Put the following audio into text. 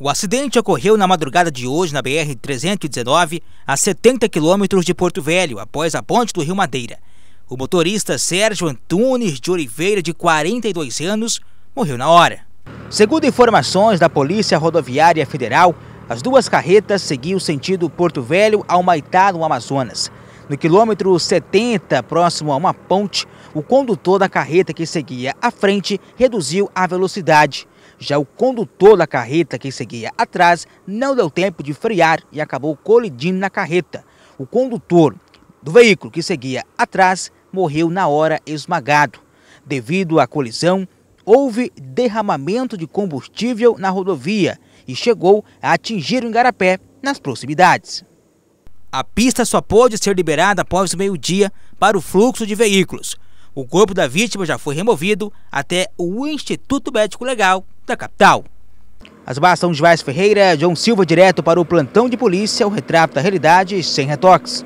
O acidente ocorreu na madrugada de hoje na BR-319, a 70 quilômetros de Porto Velho, após a ponte do Rio Madeira. O motorista Sérgio Antunes de Oliveira, de 42 anos, morreu na hora. Segundo informações da Polícia Rodoviária Federal, as duas carretas seguiam sentido Porto Velho ao Maitá, no Amazonas. No quilômetro 70, próximo a uma ponte, o condutor da carreta que seguia à frente reduziu a velocidade já o condutor da carreta que seguia atrás não deu tempo de frear e acabou colidindo na carreta. O condutor do veículo que seguia atrás morreu na hora esmagado. Devido à colisão, houve derramamento de combustível na rodovia e chegou a atingir o Engarapé nas proximidades. A pista só pôde ser liberada após meio-dia para o fluxo de veículos. O corpo da vítima já foi removido até o Instituto Médico Legal da capital. são de Vaz Ferreira, João Silva direto para o plantão de polícia, o retrato da realidade sem retoques.